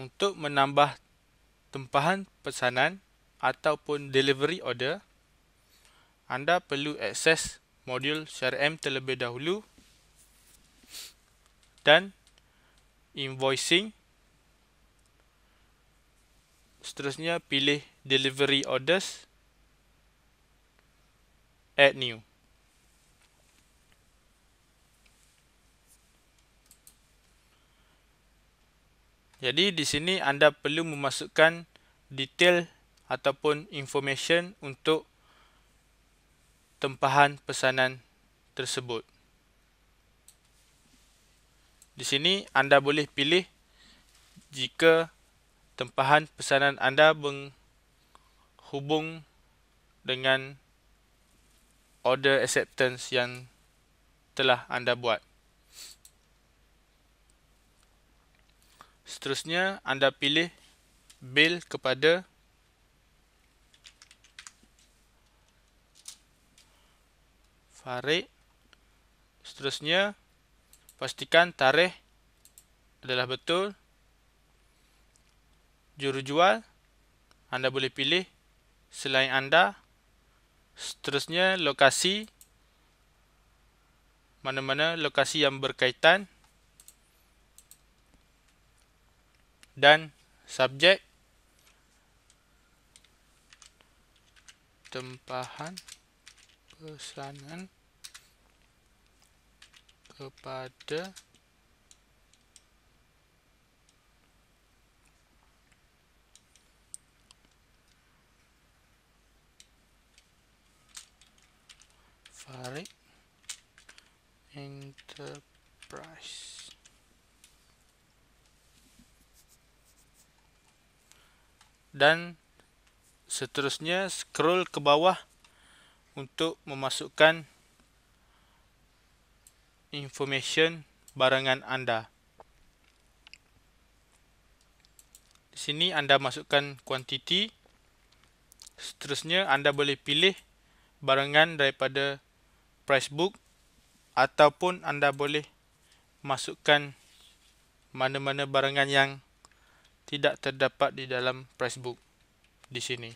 untuk menambah tempahan pesanan ataupun delivery order, anda perlu akses modul CRM terlebih dahulu dan invoicing. Seterusnya pilih delivery orders, add new. Jadi di sini anda perlu memasukkan detail ataupun information untuk tempahan pesanan tersebut. Di sini anda boleh pilih jika tempahan pesanan anda menghubung dengan order acceptance yang telah anda buat. seterusnya anda pilih bill kepada Farid. Seterusnya pastikan tarikh adalah betul. Juru jual anda boleh pilih selain anda. Seterusnya lokasi mana-mana lokasi yang berkaitan dan subjek tempahan pesanan kepada Farid Enterprise. dan seterusnya scroll ke bawah untuk memasukkan information barangan anda. Di sini anda masukkan quantity. Seterusnya anda boleh pilih barangan daripada price book ataupun anda boleh masukkan mana-mana barangan yang tidak terdapat di dalam pricebook di sini.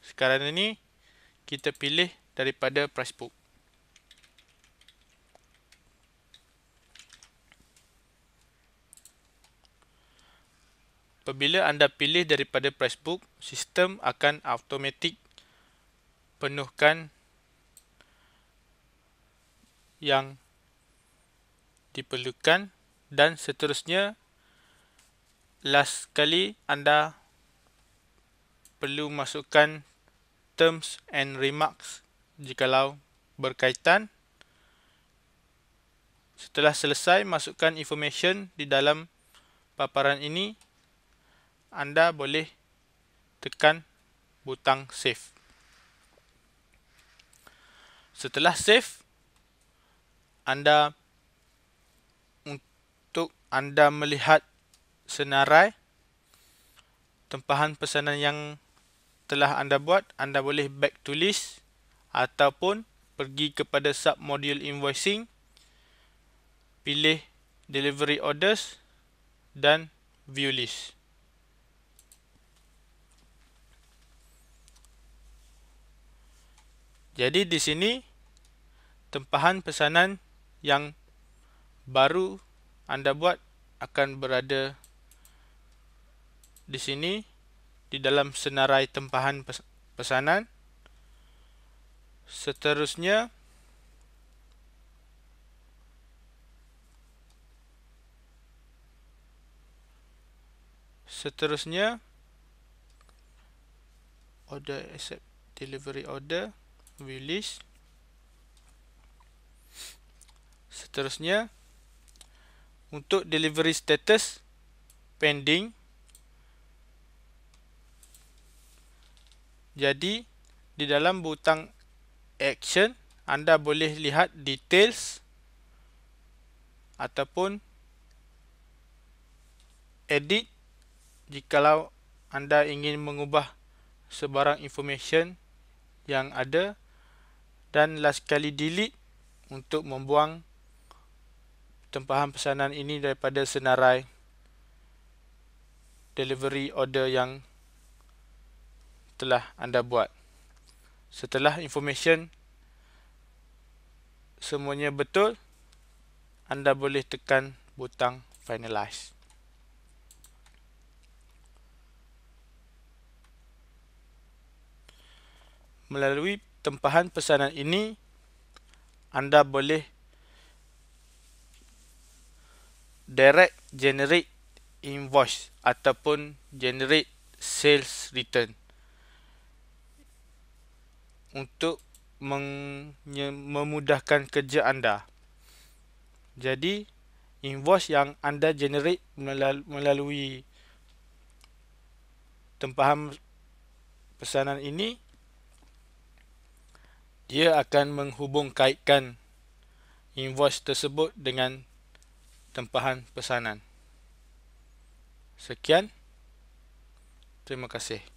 Sekarang ini kita pilih daripada pricebook. Apabila anda pilih daripada pricebook, sistem akan automatik penuhkan yang diperlukan dan seterusnya last kali anda perlu masukkan terms and remarks jikalau berkaitan setelah selesai masukkan information di dalam paparan ini anda boleh tekan butang save setelah save anda anda melihat senarai tempahan pesanan yang telah anda buat, anda boleh back to list ataupun pergi kepada submodule invoicing, pilih delivery orders dan view list. Jadi di sini tempahan pesanan yang baru anda buat akan berada di sini di dalam senarai tempahan pesanan seterusnya seterusnya order accept delivery order release seterusnya untuk delivery status pending jadi di dalam butang action anda boleh lihat details ataupun edit jikalau anda ingin mengubah sebarang information yang ada dan last kali delete untuk membuang tempahan pesanan ini daripada senarai delivery order yang telah anda buat. Setelah information semuanya betul, anda boleh tekan butang finalize. Melalui tempahan pesanan ini, anda boleh direct generate invoice ataupun generate sales return untuk memudahkan kerja anda. Jadi invoice yang anda generate melalui tempahan pesanan ini dia akan menghubungkaitkan invoice tersebut dengan tempahan pesanan. Sekian, terima kasih.